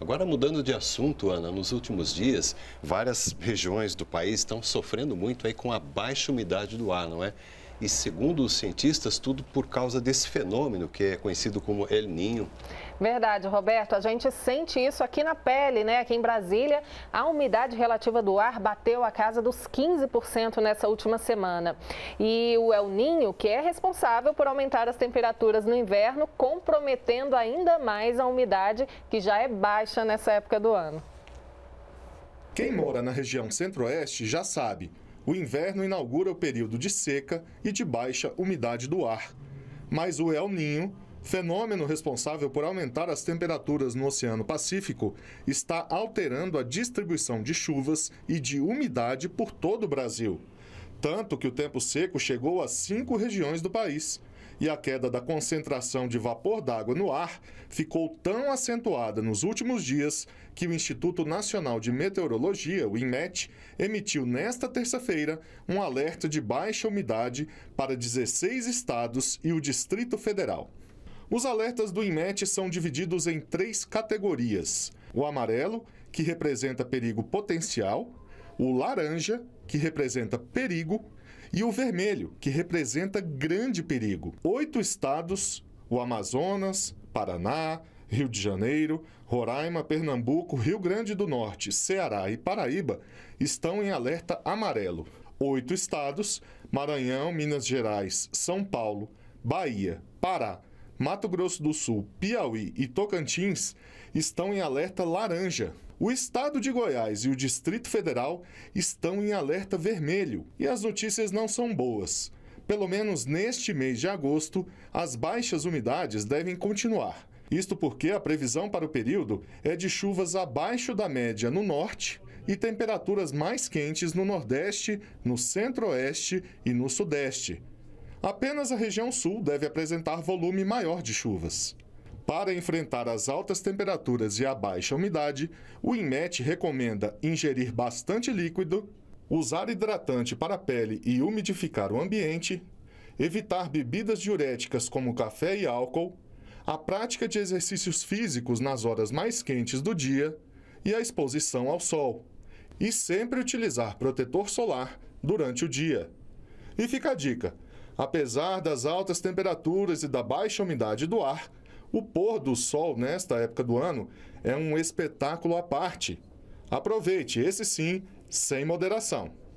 Agora, mudando de assunto, Ana, nos últimos dias, várias regiões do país estão sofrendo muito aí com a baixa umidade do ar, não é? E segundo os cientistas, tudo por causa desse fenômeno que é conhecido como El Ninho. Verdade, Roberto. A gente sente isso aqui na pele, né? Aqui em Brasília, a umidade relativa do ar bateu a casa dos 15% nessa última semana. E o El Ninho, que é responsável por aumentar as temperaturas no inverno, comprometendo ainda mais a umidade, que já é baixa nessa época do ano. Quem mora na região centro-oeste já sabe. O inverno inaugura o período de seca e de baixa umidade do ar. Mas o El Ninho, fenômeno responsável por aumentar as temperaturas no Oceano Pacífico, está alterando a distribuição de chuvas e de umidade por todo o Brasil. Tanto que o tempo seco chegou a cinco regiões do país e a queda da concentração de vapor d'água no ar ficou tão acentuada nos últimos dias que o Instituto Nacional de Meteorologia, o INMET, emitiu nesta terça-feira um alerta de baixa umidade para 16 estados e o Distrito Federal. Os alertas do INMET são divididos em três categorias: o amarelo, que representa perigo potencial, o laranja, que representa perigo, e o vermelho, que representa grande perigo. Oito estados, o Amazonas, Paraná, Rio de Janeiro, Roraima, Pernambuco, Rio Grande do Norte, Ceará e Paraíba, estão em alerta amarelo. Oito estados, Maranhão, Minas Gerais, São Paulo, Bahia, Pará, Mato Grosso do Sul, Piauí e Tocantins, estão em alerta laranja, o estado de Goiás e o Distrito Federal estão em alerta vermelho e as notícias não são boas. Pelo menos neste mês de agosto, as baixas umidades devem continuar. Isto porque a previsão para o período é de chuvas abaixo da média no norte e temperaturas mais quentes no nordeste, no centro-oeste e no sudeste. Apenas a região sul deve apresentar volume maior de chuvas. Para enfrentar as altas temperaturas e a baixa umidade, o INMET recomenda ingerir bastante líquido, usar hidratante para a pele e umidificar o ambiente, evitar bebidas diuréticas como café e álcool, a prática de exercícios físicos nas horas mais quentes do dia e a exposição ao sol. E sempre utilizar protetor solar durante o dia. E fica a dica: apesar das altas temperaturas e da baixa umidade do ar, o pôr do sol nesta época do ano é um espetáculo à parte. Aproveite, esse sim, sem moderação.